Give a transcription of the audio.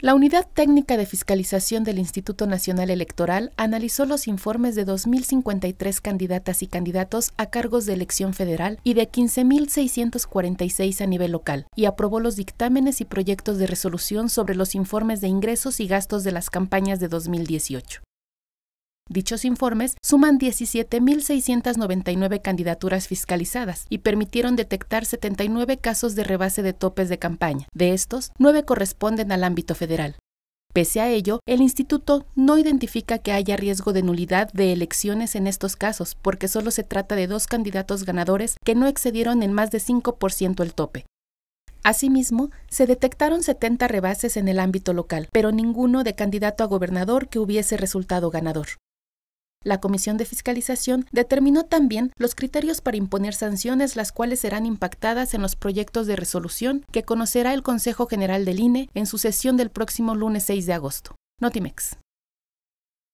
La Unidad Técnica de Fiscalización del Instituto Nacional Electoral analizó los informes de 2.053 candidatas y candidatos a cargos de elección federal y de 15.646 a nivel local y aprobó los dictámenes y proyectos de resolución sobre los informes de ingresos y gastos de las campañas de 2018. Dichos informes suman 17.699 candidaturas fiscalizadas y permitieron detectar 79 casos de rebase de topes de campaña. De estos, 9 corresponden al ámbito federal. Pese a ello, el instituto no identifica que haya riesgo de nulidad de elecciones en estos casos, porque solo se trata de dos candidatos ganadores que no excedieron en más de 5% el tope. Asimismo, se detectaron 70 rebases en el ámbito local, pero ninguno de candidato a gobernador que hubiese resultado ganador. La Comisión de Fiscalización determinó también los criterios para imponer sanciones, las cuales serán impactadas en los proyectos de resolución que conocerá el Consejo General del INE en su sesión del próximo lunes 6 de agosto. Notimex.